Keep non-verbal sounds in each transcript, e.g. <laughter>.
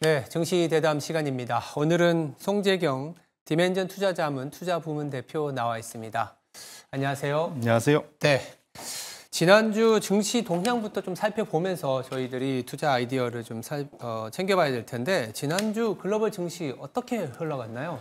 네, 증시 대담 시간입니다. 오늘은 송재경 디멘전 투자자문 투자부문 대표 나와 있습니다. 안녕하세요. 안녕하세요. 네. 지난주 증시 동향부터 좀 살펴보면서 저희들이 투자 아이디어를 좀 살, 어, 챙겨봐야 될 텐데 지난주 글로벌 증시 어떻게 흘러갔나요?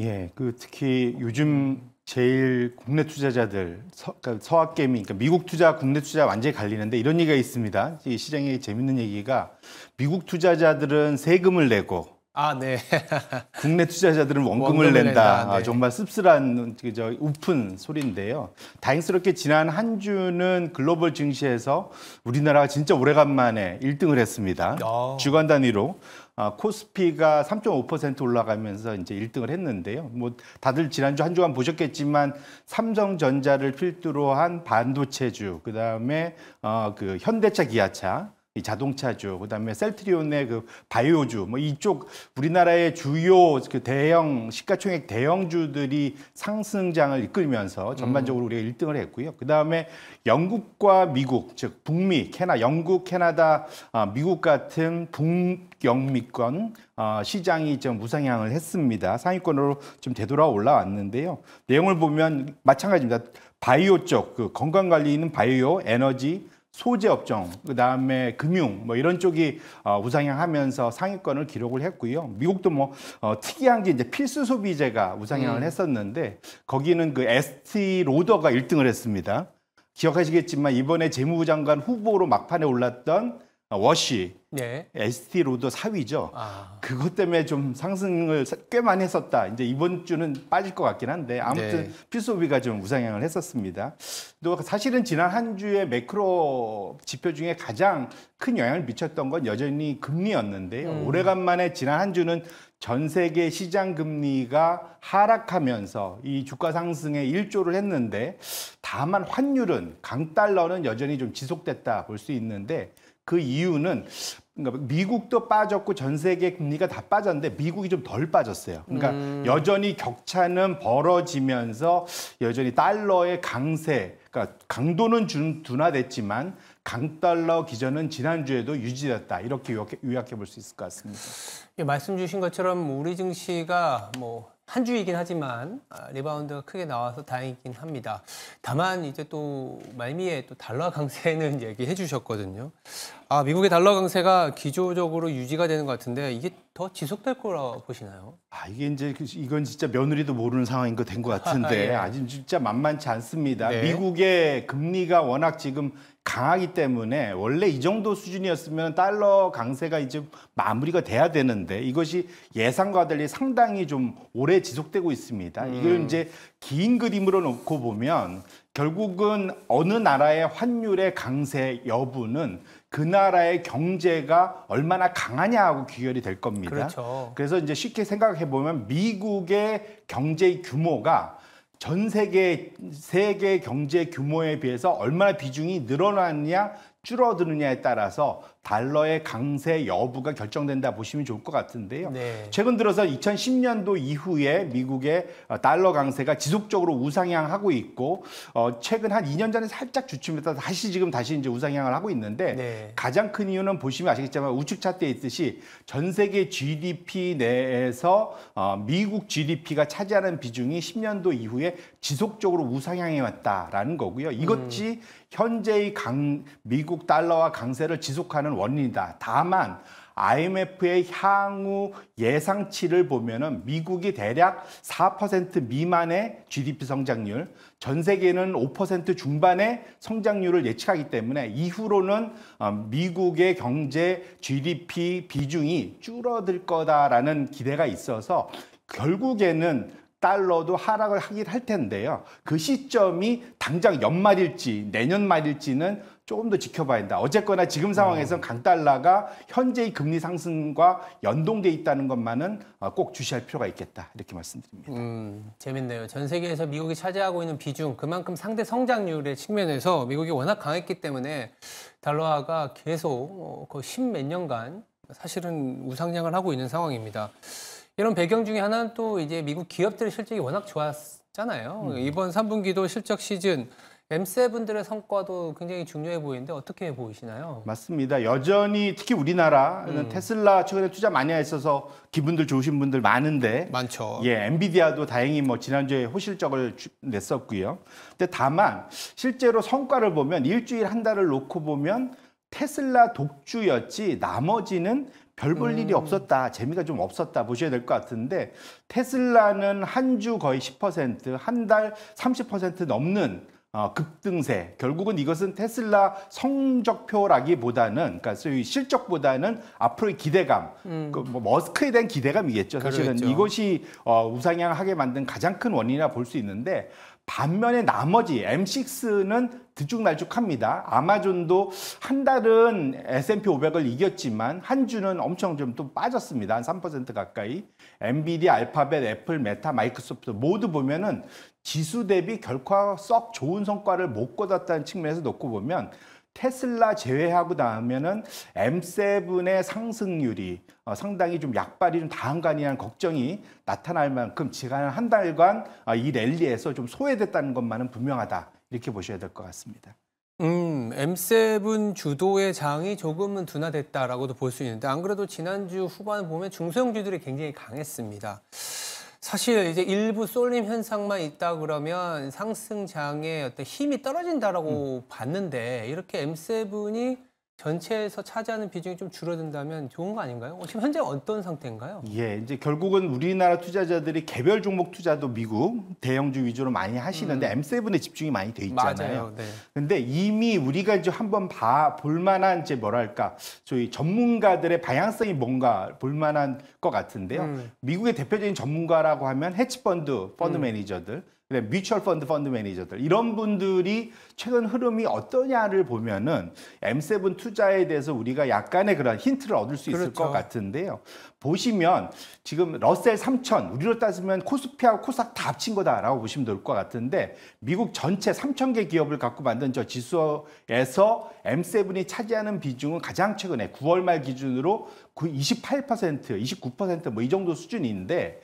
예, 그 특히 요즘 제일 국내 투자자들 서, 그러니까 서학 개미 그러니까 미국 투자 국내 투자 완전히 갈리는데 이런 얘기가 있습니다. 이 시장에 재밌는 얘기가 미국 투자자들은 세금을 내고 아, 네. <laughs> 국내 투자자들은 원금을, 원금을 낸다. 아, 네. 아, 정말 씁쓸한 그 저 우픈 소리인데요. 다행스럽게 지난 한 주는 글로벌 증시에서 우리나라가 진짜 오래간만에 1등을 했습니다. 오. 주간 단위로 아, 코스피가 3.5% 올라가면서 이제 1등을 했는데요. 뭐 다들 지난주 한 주간 보셨겠지만 삼성전자를 필두로 한 반도체주, 그다음에 어, 그 현대차, 기아차 이 자동차주, 그다음에 셀트리온의 그 바이오주, 뭐 이쪽 우리나라의 주요 그 대형 시가총액 대형주들이 상승장을 이끌면서 전반적으로 음. 우리가 1등을 했고요. 그다음에 영국과 미국, 즉 북미, 캐나 영국, 캐나다, 아, 미국 같은 북영미권 아, 시장이 좀 우상향을 했습니다. 상위권으로 좀 되돌아 올라왔는데요. 내용을 보면 마찬가지입니다. 바이오 쪽, 그 건강 관리는 바이오, 에너지, 소재 업종, 그다음에 금융 뭐 이런 쪽이 어, 우상향하면서 상위권을 기록을 했고요. 미국도 뭐 어, 특이한 게 이제 필수 소비재가 우상향을 음. 했었는데 거기는 그 ST 로더가 1등을 했습니다. 기억하시겠지만 이번에 재무부 장관 후보로 막판에 올랐던 아, 워시, 네. ST 로드 4위죠. 아. 그것 때문에 좀 상승을 꽤 많이 했었다. 이제 이번 주는 빠질 것 같긴 한데 아무튼 네. 필수비가 좀 우상향을 했었습니다. 또 사실은 지난 한 주에 매크로 지표 중에 가장 큰 영향을 미쳤던 건 여전히 금리였는데 음. 오래간만에 지난 한 주는 전 세계 시장 금리가 하락하면서 이 주가 상승에 일조를 했는데 다만 환율은 강 달러는 여전히 좀 지속됐다 볼 수 있는데 그 이유는 그러니까 미국도 빠졌고 전 세계 금리가 다 빠졌는데 미국이 좀 덜 빠졌어요. 그러니까 음. 여전히 격차는 벌어지면서 여전히 달러의 강세, 그러니까 강도는 준, 둔화됐지만 강달러 기전은 지난주에도 유지됐다. 이렇게 요약해, 볼 수 있을 것 같습니다. 예, 말씀 주신 것처럼 우리 증시가 뭐한 주이긴 하지만 아, 리바운드가 크게 나와서 다행이긴 합니다. 다만 이제 또 말미에 또 달러 강세는 <laughs> 얘기해 주셨거든요. 아 미국의 달러 강세가 기조적으로 유지가 되는 것 같은데 이게 더 지속될 거라 보시나요? 아 이게 이제 그 이건 진짜 며느리도 모르는 상황인 거 된 것 <laughs> 같은데 아, 예. 아직 진짜 만만치 않습니다. 네. 미국의 금리가 워낙 지금 강하기 때문에 원래 이 정도 수준이었으면 달러 강세가 이제 마무리가 돼야 되는데 이것이 예상과 달리 상당히 좀 오래 지속되고 있습니다. 음. 이걸 이제 긴 그림으로 놓고 보면 결국은 어느 나라의 환율의 강세 여부는 그 나라의 경제가 얼마나 강하냐하고 귀결이 될 겁니다. 그렇죠. 그래서 이제 쉽게 생각해 보면 미국의 경제 규모가 전 세계 세계 경제 규모에 비해서 얼마나 비중이 늘어났냐 줄어드느냐에 따라서 달러의 강세 여부가 결정된다 보시면 좋을 것 같은데요. 네. 최근 들어서 2010년도 이후에 미국의 어, 달러 강세가 지속적으로 우상향하고 있고 어, 최근 한 2년 전에 살짝 주춤했다 다시 지금 다시 이제 우상향을 하고 있는데 네. 가장 큰 이유는 보시면 아시겠지만 우측 차트에 있듯이 전 세계 GDP 내에서 어, 미국 GDP가 차지하는 비중이 10년도 이후에 지속적으로 우상향해 왔다라는 거고요. 이것이 음. 현재의 강, 미국 달러와 강세를 지속하는 원인이다. 다만 IMF의 향후 예상치를 보면은 미국이 대략 4% 미만의 GDP 성장률, 전 세계는 5% 중반의 성장률을 예측하기 때문에 이후로는 어, 미국의 경제 GDP 비중이 줄어들 거다라는 기대가 있어서 결국에는 달러도 하락을 하긴 할 텐데요. 그 시점이 당장 연말일지 내년 말일지는 조금 더 지켜봐야 한다. 어쨌거나 지금 상황에서 음. 강달러가 현재의 금리 상승과 연동돼 있다는 것만은 어, 꼭 주시할 필요가 있겠다. 이렇게 말씀드립니다. 음, 재밌네요. 전 세계에서 미국이 차지하고 있는 비중, 그만큼 상대 성장률의 측면에서 미국이 워낙 강했기 때문에 달러화가 계속 어, 거의 십몇 년간 사실은 우상향을 하고 있는 상황입니다. 이런 배경 중에 하나는 또 이제 미국 기업들의 실적이 워낙 좋았잖아요. 음. 이번 3분기도 실적 시즌 M7들의 성과도 굉장히 중요해 보이는데 어떻게 보이시나요? 맞습니다. 여전히 특히 우리나라는 음. 테슬라 최근에 투자 많이 했어서 기분들 좋으신 분들 많은데 많죠. 예, 엔비디아도 다행히 뭐 지난주에 호실적을 냈었고요. 근데 다만 실제로 성과를 보면 일주일 한 달을 놓고 보면 테슬라 독주였지 나머지는 별볼 음. 일이 없었다. 재미가 좀 없었다. 보셔야 될 것 같은데 테슬라는 한 주 거의 10%, 한 달 30% 넘는 어, 급등세. 결국은 이것은 테슬라 성적표라기보다는 그러니까 소위 실적보다는 앞으로의 기대감, 음. 그뭐 머스크에 대한 기대감이겠죠. 사실은 그렇죠. 이것이 어, 우상향하게 만든 가장 큰 원인이라 볼 수 있는데 반면에 나머지 M6는 들쭉날쭉합니다 아마존도 한 달은 S&P 500을 이겼지만 한 주는 엄청 좀 또 빠졌습니다. 한 3% 가까이. 엔비디, 알파벳, 애플, 메타, 마이크로소프트 모두 보면은 지수 대비 결코썩 좋은 성과를 못 거뒀다는 측면에서 놓고 보면 테슬라 제외하고 나면은 M7의 상승률이 어, 상당히 좀 약발이 좀 다한 간이니는 걱정이 나타날 만큼 지난 한 달간 아, 이 랠리에서 좀 소외됐다는 것만은 분명하다 이렇게 보셔야 될 것 같습니다. 음, M7 주도의 장이 조금은 둔화됐다라고도 볼 수 있는데 안 그래도 지난주 후반 보면 중소형주들이 굉장히 강했습니다. 사실 이제 일부 쏠림 현상만 있다 그러면 상승장의 어떤 힘이 떨어진다라고 음. 봤는데 이렇게 M7이 전체에서 차지하는 비중이 좀 줄어든다면 좋은 거 아닌가요? 어, 지금 현재 어떤 상태인가요? 예, 이제 결국은 우리나라 투자자들이 개별 종목 투자도 미국 대형주 위주로 많이 하시는데 음. M7에 집중이 많이 돼 있잖아요. 맞아요. 네. 근데 이미 우리가 이제 한번 봐 볼 만한 이제 뭐랄까 저희 전문가들의 방향성이 뭔가 볼 만한 것 같은데요. 음. 미국의 대표적인 전문가라고 하면 헤지펀드 펀드 음. 매니저들 그다음에 뮤추얼 펀드 펀드 매니저들 이런 분들이 최근 흐름이 어떠냐를 보면은 M7 투자에 대해서 우리가 약간의 그런 힌트를 얻을 수 있을 그렇죠. 것 같은데요. 보시면 지금 러셀 3000 우리로 따지면 코스피하고 코스닥 다 합친 거다라고 보시면 될 것 같은데 미국 전체 3000개 기업을 갖고 만든 저 지수에서 M7이 차지하는 비중은 가장 최근에 9월 말 기준으로 그 28%, 29%뭐 이 정도 수준인데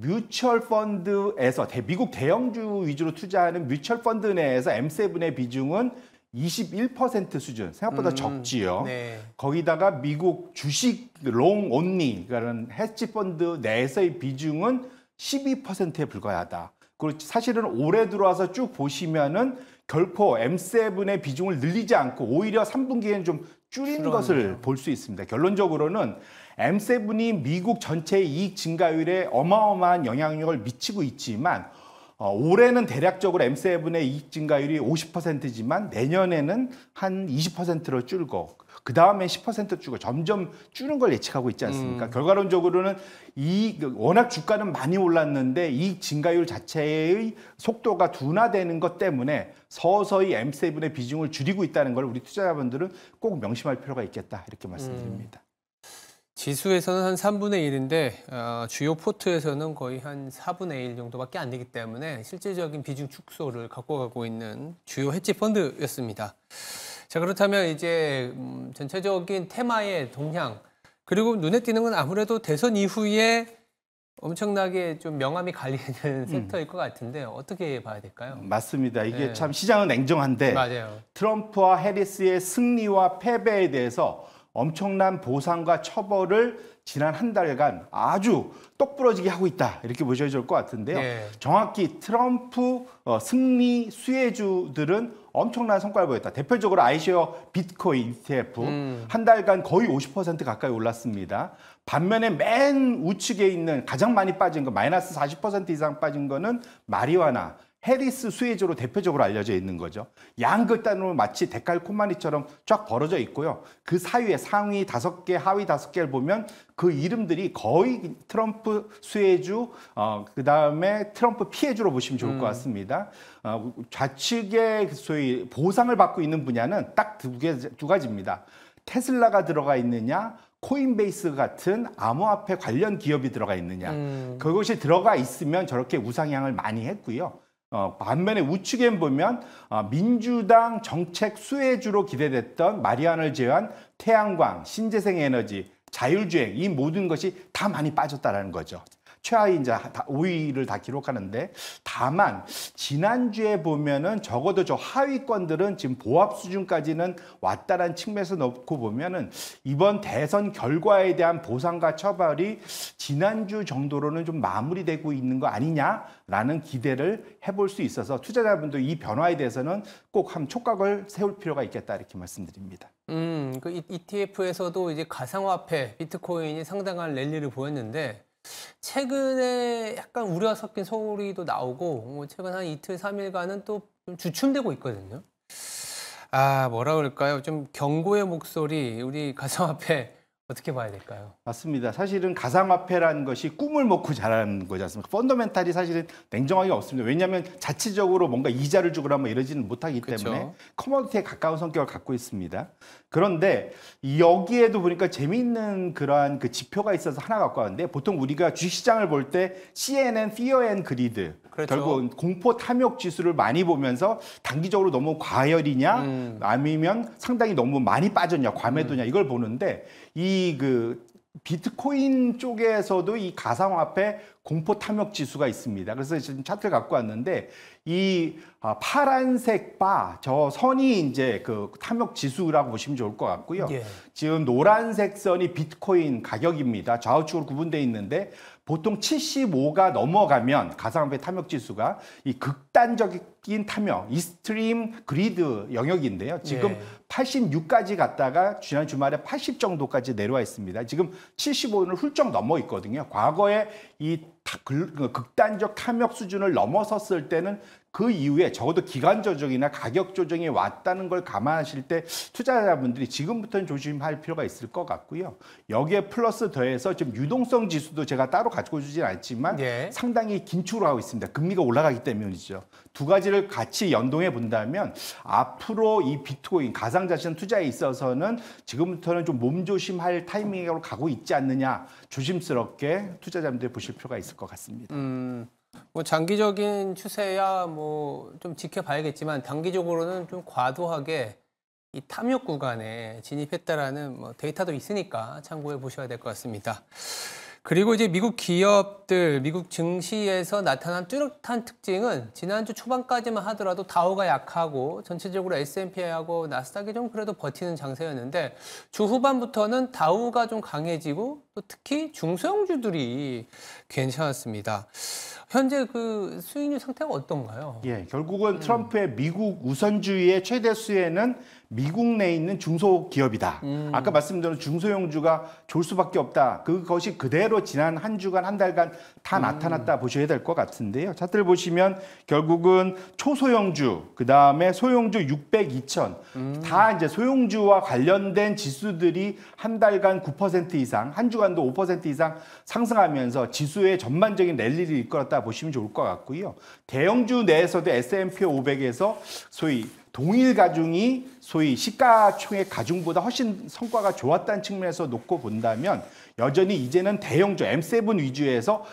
뮤추얼 펀드에서 미국 대형주 위주로 투자하는 뮤추얼 펀드 내에서 M7의 비중은 21% 수준 생각보다 음, 적지요. 네. 거기다가 미국 주식 롱 온리 그러니까 헤지 펀드 내에서의 비중은 12%에 불과하다. 그리고 사실은 올해 들어와서 쭉 보시면은 결코 M7의 비중을 늘리지 않고 오히려 3분기에는 좀 줄인 것을 볼 수 있습니다. 결론적으로는 M7이 미국 전체의 이익 증가율에 어마어마한 영향력을 미치고 있지만 어, 올해는 대략적으로 M7의 이익 증가율이 50%지만 내년에는 한 20%로 줄고 그 다음에 10% 주고 점점 줄은 걸 예측하고 있지 않습니까? 음. 결과론적으로는 이 그 워낙 주가는 많이 올랐는데 이 증가율 자체의 속도가 둔화되는 것 때문에 서서히 M7의 비중을 줄이고 있다는 걸 우리 투자자분들은 꼭 명심할 필요가 있겠다 이렇게 말씀드립니다. 음. 지수에서는 한 3분의 1인데 어, 주요 포트에서는 거의 한 4분의 1 정도밖에 안 되기 때문에 실질적인 비중 축소를 갖고 가고 있는 주요 헤지 펀드였습니다. 자 그렇다면 이제 음, 전체적인 테마의 동향 그리고 눈에 띄는 건 아무래도 대선 이후에 엄청나게 좀 명암이 갈리는 음. 섹터일 것 같은데 어떻게 봐야 될까요? 맞습니다. 이게 네. 참 시장은 냉정한데 맞아요. 트럼프와 해리스의 승리와 패배에 대해서 엄청난 보상과 처벌을 지난 한 달간 아주 똑부러지게 하고 있다 이렇게 보셔야 될 것 같은데요. 네. 정확히 트럼프 어, 승리 수혜주들은 엄청난 성과를 보였다. 대표적으로 아이쉐어 비트코인 ETF 음. 한 달간 거의 50% 가까이 올랐습니다. 반면에 맨 우측에 있는 가장 많이 빠진 거 마이너스 40% 이상 빠진 거는 마리화나 해리스 수혜주로 대표적으로 알려져 있는 거죠. 양극단으로 마치 데칼코마니처럼 쫙 벌어져 있고요. 그 사이에 상위 다섯 개, 하위 다섯 개를 보면 그 이름들이 거의 트럼프 수혜주, 어, 그 다음에 트럼프 피해주로 보시면 좋을 것 음. 같습니다. 어, 좌측의 소위 보상을 받고 있는 분야는 딱 두 개, 두 가지입니다. 테슬라가 들어가 있느냐, 코인베이스 같은 암호화폐 관련 기업이 들어가 있느냐. 음. 그것이 들어가 있으면 저렇게 우상향을 많이 했고요. 어, 반면에 우측에 보면 어, 민주당 정책 수혜주로 기대됐던 마리안을 제외한 태양광, 신재생 에너지, 자율주행 이 모든 것이 다 많이 빠졌다라는 거죠. 최하위인자 5위를 다 기록하는데 다만 지난주에 보면은 적어도 저 하위권들은 지금 보합 수준까지는 왔다는 측면에서 놓고 보면은 이번 대선 결과에 대한 보상과 처벌이 지난주 정도로는 좀 마무리되고 있는 거 아니냐라는 기대를 해볼 수 있어서 투자자분도이 변화에 대해서는 꼭 한 촉각을 세울 필요가 있겠다 이렇게 말씀드립니다. 음, 그 ETF에서도 이제 가상화폐 비트코인이 상당한 랠리를 보였는데 최근에 약간 우려 섞인 소리도 나오고 뭐 최근 한 이틀 삼일간은 또 주춤되고 있거든요. 아 뭐라 그럴까요? 좀 경고의 목소리 우리 가슴 앞에 어떻게 봐야 될까요? 맞습니다. 사실은 가상화폐라는 것이 꿈을 먹고 자라는 거지 않습니까? 펀더멘탈이 사실은 냉정하게 없습니다. 왜냐하면 자체적으로 뭔가 이자를 주거나 뭐 이러지는 못하기 그쵸. 때문에 커머디티에 가까운 성격을 갖고 있습니다. 그런데 여기에도 보니까 재미있는 그러한 그 지표가 있어서 하나 갖고 왔는데 보통 우리가 주식시장을 볼 때 CNN, Fear and Greed 그렇죠. 결국 공포 탐욕 지수를 많이 보면서 단기적으로 너무 과열이냐 음. 아니면 상당히 너무 많이 빠졌냐 과매도냐 이걸 보는데 이그 비트코인 쪽에서도 이 가상화폐 공포 탐욕 지수가 있습니다. 그래서 지금 차트를 갖고 왔는데 이 아, 파란색 바 저 선이 이제 그 탐욕 지수라고 보시면 좋을 것 같고요. 예. 지금 노란색 선이 비트코인 가격입니다. 좌우측으로 구분돼 있는데 보통 75가 넘어가면 가상화폐 탐욕 지수가 이 극단적인 탐욕, 이스트림 그리드 영역인데요. 지금 네. 예. 86까지 갔다가 지난 주말에 80 정도까지 내려와 있습니다. 지금 75는 훌쩍 넘어 있거든요. 과거에 이그 극단적 탐욕 수준을 넘어섰을 때는 그 이후에 적어도 기간 조정이나 가격 조정이 왔다는 걸 감안하실 때 투자자분들이 지금부터는 조심할 필요가 있을 것 같고요. 여기에 플러스 더해서 지금 유동성 지수도 제가 따로 가지고 주진 않지만 예. 상당히 긴축을 하고 있습니다. 금리가 올라가기 때문이죠. 두 가지를 같이 연동해 본다면 앞으로 이 비트코인 가상자산 투자에 있어서는 지금부터는 좀 몸조심할 타이밍으로 가고 있지 않느냐 조심스럽게 투자자분들이 보실 필요가 있을 것 같습니다. 것 같습니다. 음, 뭐 장기적인 추세야 뭐 좀 지켜봐야겠지만 단기적으로는 좀 과도하게 이 탐욕 구간에 진입했다라는 뭐 데이터도 있으니까 참고해 보셔야 될 것 같습니다. 그리고 이제 미국 기업들, 미국 증시에서 나타난 뚜렷한 특징은 지난주 초반까지만 하더라도 다우가 약하고 전체적으로 S&P하고 나스닥이 좀 그래도 버티는 장세였는데 주 후반부터는 다우가 좀 강해지고 또 특히 중소형주들이 괜찮았습니다. 현재 그 수익률 상태가 어떤가요? 예, 결국은 트럼프의 음. 미국 우선주의의 최대 수혜는 미국 내에 있는 중소기업이다. 음. 아까 말씀드린 중소형주가 졸 수밖에 없다. 그것이 그대로 지난 한 주간 한 달간 다 음. 나타났다 보셔야 될 것 같은데요. 차트를 보시면 결국은 초소형주, 그 다음에 소형주 600, 2천 음. 다 이제 소형주와 관련된 지수들이 한 달간 9% 이상, 한 주간도 5% 이상 상승하면서 지수의 전반적인 랠리를 이끌었다 보시면 좋을 것 같고요. 대형주 내에서도 S&P 500에서 소위 동일 가중이 소위 시가총액 가중보다 훨씬 성과가 좋았다는 측면에서 놓고 본다면 여전히 이제는 대형조 M7 위주에서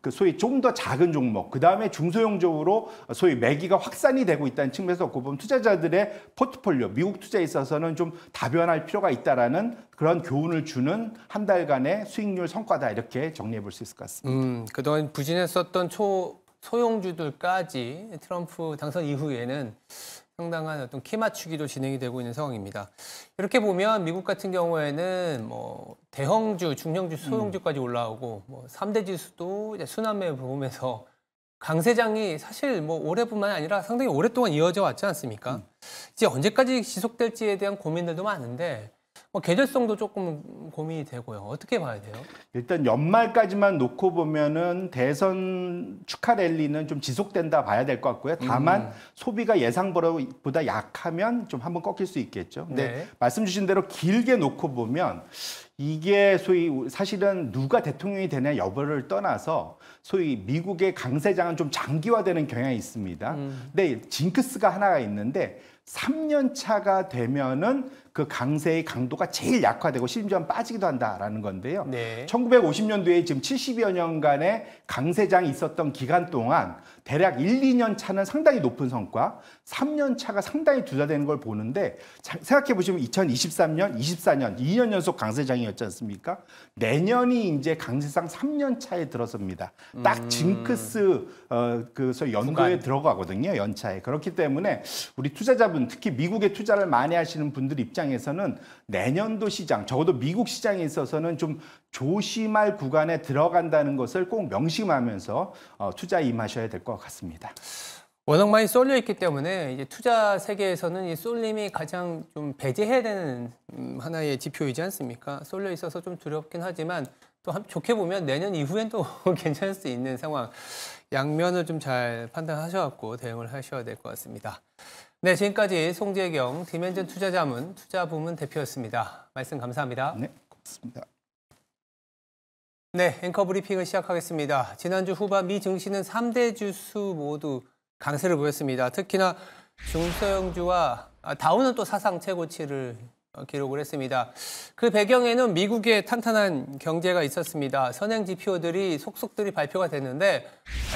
그 소위 좀 더 작은 종목, 그 다음에 중소형적으로 소위 매기가 확산이 되고 있다는 측면에서 놓고 보면 투자자들의 포트폴리오, 미국 투자에 있어서는 좀 다변할 필요가 있다라는 그런 교훈을 주는 한 달간의 수익률 성과다 이렇게 정리해 볼 수 있을 것 같습니다. 음, 그동안 부진했었던 초 소형주들까지 트럼프 당선 이후에는 상당한 어떤 키 맞추기도 진행이 되고 있는 상황입니다. 이렇게 보면 미국 같은 경우에는 뭐 대형주, 중형주, 소형주까지 음. 올라오고 뭐 3대 지수도 이제 순환매 보면서 강세장이 사실 뭐 올해뿐만 아니라 상당히 오랫동안 이어져 왔지 않습니까? 음. 이제 언제까지 지속될지에 대한 고민들도 많은데 뭐 계절성도 조금 고민이 되고요. 어떻게 봐야 돼요? 일단 연말까지만 놓고 보면은 대선 축하 랠리는 좀 지속된다 봐야 될 것 같고요. 다만 음. 소비가 예상보다 약하면 좀 한번 꺾일 수 있겠죠. 근데 네. 말씀 주신 대로 길게 놓고 보면 이게 소위 사실은 누가 대통령이 되냐 여부를 떠나서 소위 미국의 강세장은 좀 장기화되는 경향이 있습니다. 음. 근데 징크스가 하나가 있는데 3년 차가 되면은 그 강세의 강도가 제일 약화되고 심지어 빠지기도 한다라는 건데요. 네. 1950년도에 지금 70여 년간의 강세장이 있었던 기간 동안 대략 1, 2년 차는 상당히 높은 성과, 3년 차가 상당히 두자되는 걸 보는데 생각해 보시면 2023년, 24년, 2년 연속 강세장이었지 않습니까? 내년이 이제 강세상 3년 차에 들어섭니다. 딱 음. 징크스 어, 그 연도에 들어가거든요, 연차에. 그렇기 때문에 우리 투자자분 투자자 특히 미국에 투자를 많이 하시는 분들 입장에서는 내년도 시장, 적어도 미국 시장에 있어서는 좀 조심할 구간에 들어간다는 것을 꼭 명심하면서 어, 투자 임하셔야 될 것 같습니다. 워낙 많이 쏠려 있기 때문에 이제 투자 세계에서는 이 쏠림이 가장 좀 배제해야 되는 음, 하나의 지표이지 않습니까? 쏠려 있어서 좀 두렵긴 하지만 또 좋게 보면 내년 이후엔 또 <laughs> 괜찮을 수 있는 상황 양면을 좀 잘 판단하셔갖고 대응을 하셔야 될 것 같습니다. 네, 지금까지 송재경 디멘전 투자자문 투자부문 대표였습니다. 말씀 감사합니다. 네, 고맙습니다. 네, 앵커 브리핑을 시작하겠습니다. 지난주 후반 미 증시는 3대 주수 모두 강세를 보였습니다. 특히나 중소형주와 다우는 또 사상 최고치를 기록을 했습니다. 그 배경에는 미국의 탄탄한 경제가 있었습니다. 선행 지표들이 속속들이 발표가 됐는데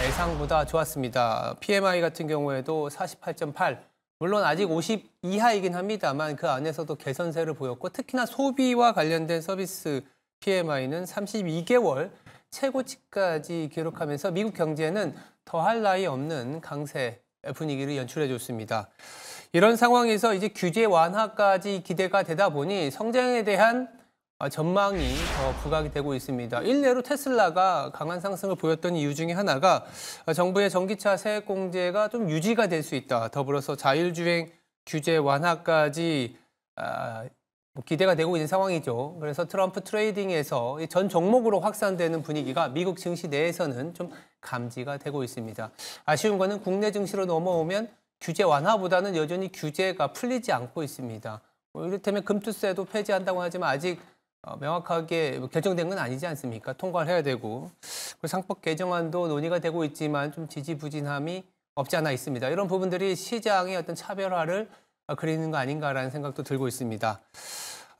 예상보다 좋았습니다. PMI 같은 경우에도 48.8 물론 아직 50 이하이긴 합니다만 그 안에서도 개선세를 보였고 특히나 소비와 관련된 서비스 PMI는 32개월 최고치까지 기록하면서 미국 경제는 더할 나위 없는 강세 분위기를 연출해 줬습니다. 이런 상황에서 이제 규제 완화까지 기대가 되다 보니 성장에 대한 아, 전망이 더 부각이 되고 있습니다. 일례로 테슬라가 강한 상승을 보였던 이유 중에 하나가 아, 정부의 전기차 세액 공제가 좀 유지가 될 수 있다. 더불어서 자율주행 규제 완화까지 아, 뭐 기대가 되고 있는 상황이죠. 그래서 트럼프 트레이딩에서 전 종목으로 확산되는 분위기가 미국 증시 내에서는 좀 감지가 되고 있습니다. 아쉬운 거는 국내 증시로 넘어오면 규제 완화보다는 여전히 규제가 풀리지 않고 있습니다. 뭐 이를테면 금투세도 폐지한다고 하지만 아직 어, 명확하게 뭐 결정된 건 아니지 않습니까? 통과를 해야 되고 그 상법 개정안도 논의가 되고 있지만 좀 지지부진함이 없지 않아 있습니다. 이런 부분들이 시장의 어떤 차별화를 어, 그리는 거 아닌가라는 생각도 들고 있습니다.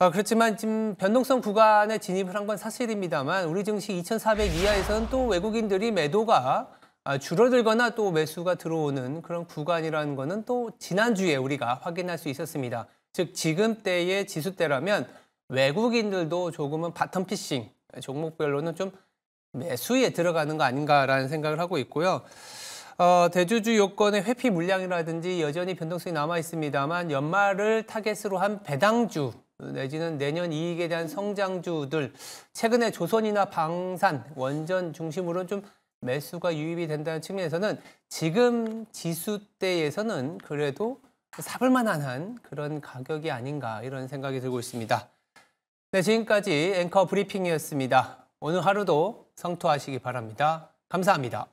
어, 그렇지만 지금 변동성 구간에 진입을 한 건 사실입니다만 우리 증시 2,400 이하에서는 또 외국인들이 매도가 아, 줄어들거나 또 매수가 들어오는 그런 구간이라는 거는 또 지난주에 우리가 확인할 수 있었습니다. 즉 지금때의 지수때라면 외국인들도 조금은 바텀 피싱 종목별로는 좀 매수에 들어가는 거 아닌가라는 생각을 하고 있고요. 어, 대주주 요건의 회피 물량이라든지 여전히 변동성이 남아 있습니다만 연말을 타겟으로 한 배당주 내지는 내년 이익에 대한 성장주들 최근에 조선이나 방산, 원전 중심으로는 좀 매수가 유입이 된다는 측면에서는 지금 지수대에서는 그래도 사볼 만한 그런 가격이 아닌가 이런 생각이 들고 있습니다. 네, 지금까지 앵커 브리핑이었습니다. 오늘 하루도 성투하시기 바랍니다. 감사합니다.